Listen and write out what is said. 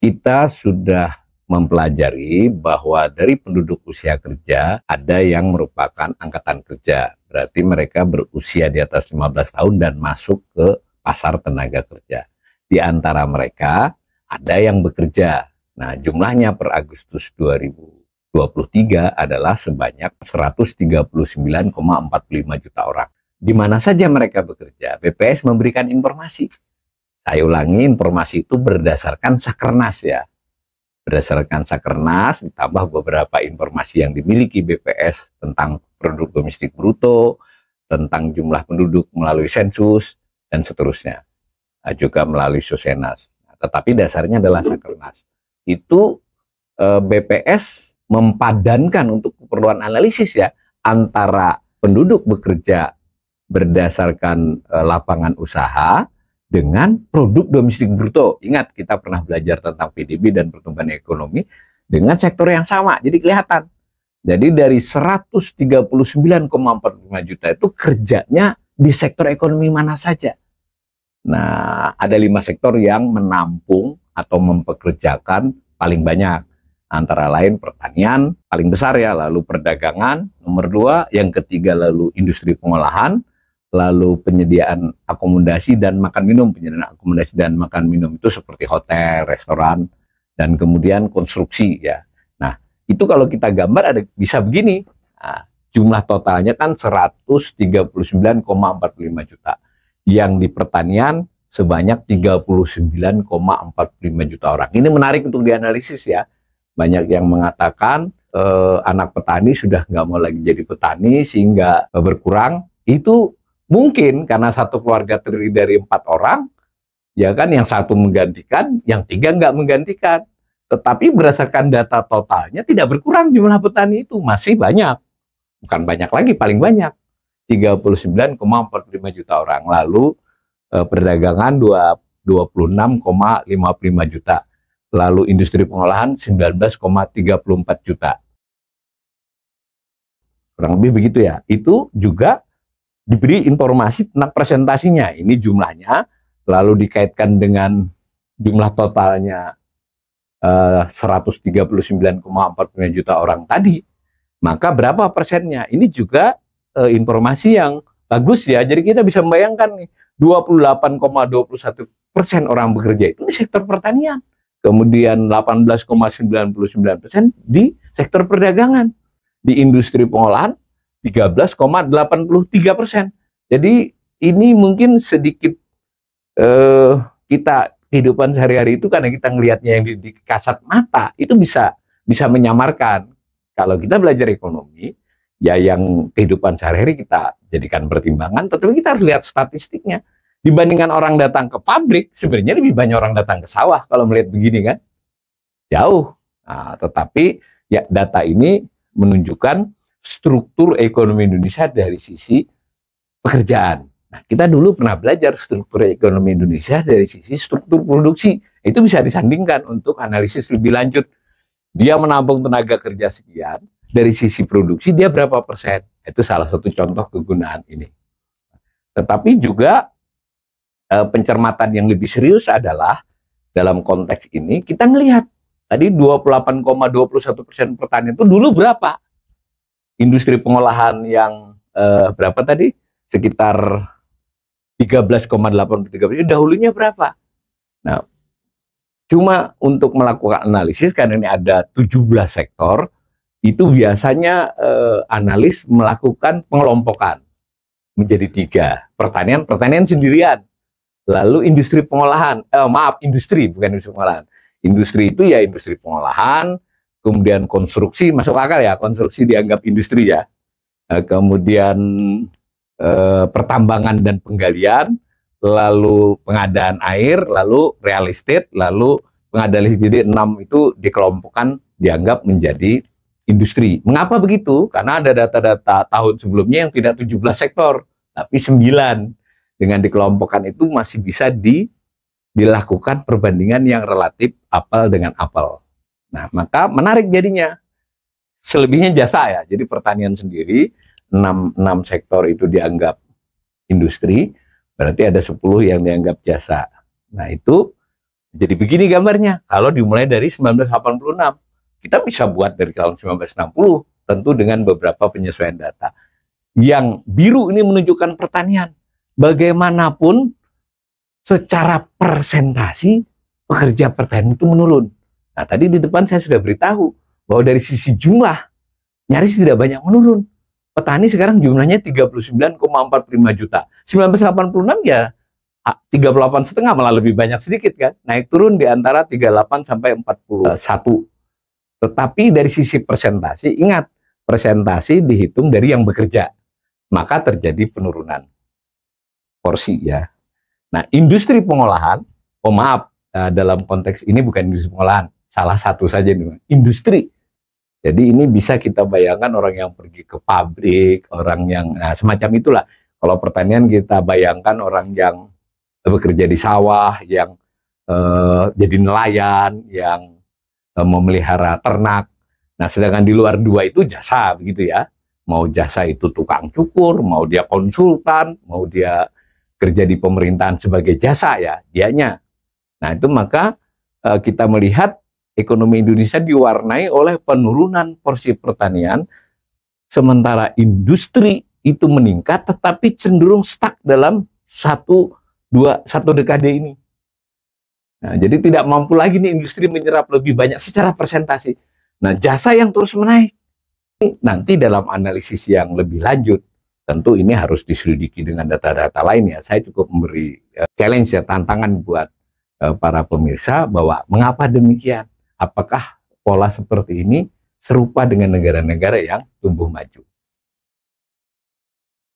kita sudah mempelajari bahwa dari penduduk usia kerja ada yang merupakan angkatan kerja. Berarti mereka berusia di atas 15 tahun dan masuk ke pasar tenaga kerja. Di antara mereka ada yang bekerja. Nah, jumlahnya per Agustus 2023 adalah sebanyak 139,45 juta orang. Di mana saja mereka bekerja, BPS memberikan informasi saya ulangi informasi itu berdasarkan Sakernas ya. Berdasarkan Sakernas ditambah beberapa informasi yang dimiliki BPS tentang produk domestik bruto, tentang jumlah penduduk melalui sensus dan seterusnya. Nah, juga melalui Susenas. Nah, tetapi dasarnya adalah Sakernas. Itu eh, BPS mempadankan untuk keperluan analisis ya antara penduduk bekerja berdasarkan eh, lapangan usaha dengan produk domestik bruto. Ingat, kita pernah belajar tentang PDB dan pertumbuhan ekonomi dengan sektor yang sama. Jadi kelihatan. Jadi dari 139,45 juta itu kerjanya di sektor ekonomi mana saja. Nah, ada lima sektor yang menampung atau mempekerjakan paling banyak. Antara lain pertanian, paling besar ya, lalu perdagangan, nomor dua, yang ketiga lalu industri pengolahan, lalu penyediaan akomodasi dan makan minum, penyediaan akomodasi dan makan minum itu seperti hotel, restoran, dan kemudian konstruksi ya. Nah, itu kalau kita gambar ada bisa begini. Nah, jumlah totalnya kan 139,45 juta. Yang di pertanian sebanyak 39,45 juta orang. Ini menarik untuk dianalisis ya. Banyak yang mengatakan eh, anak petani sudah nggak mau lagi jadi petani sehingga berkurang. Itu Mungkin karena satu keluarga terdiri dari empat orang, ya kan yang satu menggantikan, yang tiga nggak menggantikan. Tetapi berdasarkan data totalnya tidak berkurang jumlah petani itu, masih banyak. Bukan banyak lagi, paling banyak. 39,45 juta orang. Lalu eh, perdagangan 26,55 juta. Lalu industri pengolahan 19,34 juta. Kurang lebih begitu ya. Itu juga diberi informasi tentang presentasinya. Ini jumlahnya, lalu dikaitkan dengan jumlah totalnya eh, lima juta orang tadi, maka berapa persennya? Ini juga eh, informasi yang bagus ya. Jadi kita bisa membayangkan nih 28,21 persen orang bekerja itu di sektor pertanian, kemudian 18,99 persen di sektor perdagangan, di industri pengolahan 13,83 persen. Jadi ini mungkin sedikit eh, kita kehidupan sehari-hari itu karena kita ngelihatnya yang di, di kasat mata itu bisa bisa menyamarkan. Kalau kita belajar ekonomi, ya yang kehidupan sehari-hari kita jadikan pertimbangan, tetapi kita harus lihat statistiknya. Dibandingkan orang datang ke pabrik, sebenarnya lebih banyak orang datang ke sawah kalau melihat begini kan. Jauh. Nah, tetapi ya data ini menunjukkan struktur ekonomi Indonesia dari sisi pekerjaan. Nah, kita dulu pernah belajar struktur ekonomi Indonesia dari sisi struktur produksi. Itu bisa disandingkan untuk analisis lebih lanjut. Dia menampung tenaga kerja sekian, dari sisi produksi dia berapa persen. Itu salah satu contoh kegunaan ini. Tetapi juga eh, pencermatan yang lebih serius adalah dalam konteks ini kita melihat tadi 28,21 persen pertanian itu dulu berapa? industri pengolahan yang eh, berapa tadi? Sekitar 13,83 dahulunya berapa? Nah, cuma untuk melakukan analisis karena ini ada 17 sektor, itu biasanya eh, analis melakukan pengelompokan menjadi tiga pertanian pertanian sendirian lalu industri pengolahan eh, maaf industri bukan industri pengolahan industri itu ya industri pengolahan kemudian konstruksi masuk akal ya konstruksi dianggap industri ya eh, kemudian e, pertambangan dan penggalian lalu pengadaan air lalu real estate lalu pengadaan jadi enam itu dikelompokkan dianggap menjadi industri mengapa begitu karena ada data-data tahun sebelumnya yang tidak 17 sektor tapi 9 dengan dikelompokkan itu masih bisa di dilakukan perbandingan yang relatif apel dengan apel Nah, maka menarik jadinya. Selebihnya jasa ya. Jadi pertanian sendiri 6 6 sektor itu dianggap industri, berarti ada 10 yang dianggap jasa. Nah, itu jadi begini gambarnya. Kalau dimulai dari 1986, kita bisa buat dari tahun 1960 tentu dengan beberapa penyesuaian data. Yang biru ini menunjukkan pertanian. Bagaimanapun secara persentasi pekerja pertanian itu menurun. Nah, tadi di depan saya sudah beritahu bahwa dari sisi jumlah nyaris tidak banyak menurun. Petani sekarang jumlahnya 39,45 juta. 1986 ya 38 setengah malah lebih banyak sedikit kan. Naik turun di antara 38 sampai 41. Tetapi dari sisi presentasi, ingat presentasi dihitung dari yang bekerja. Maka terjadi penurunan porsi ya. Nah, industri pengolahan, oh maaf, eh, dalam konteks ini bukan industri pengolahan, salah satu saja nih, industri. Jadi ini bisa kita bayangkan orang yang pergi ke pabrik, orang yang nah semacam itulah. Kalau pertanian kita bayangkan orang yang bekerja di sawah, yang eh, jadi nelayan, yang eh, memelihara ternak. Nah, sedangkan di luar dua itu jasa begitu ya. Mau jasa itu tukang cukur, mau dia konsultan, mau dia kerja di pemerintahan sebagai jasa ya, dianya. Nah, itu maka eh, kita melihat ekonomi Indonesia diwarnai oleh penurunan porsi pertanian, sementara industri itu meningkat tetapi cenderung stuck dalam satu dua satu dekade ini. Nah, jadi tidak mampu lagi nih industri menyerap lebih banyak secara presentasi Nah, jasa yang terus menaik. Nanti dalam analisis yang lebih lanjut, tentu ini harus diselidiki dengan data-data lain ya. Saya cukup memberi eh, challenge ya, tantangan buat eh, para pemirsa bahwa mengapa demikian apakah pola seperti ini serupa dengan negara-negara yang tumbuh maju.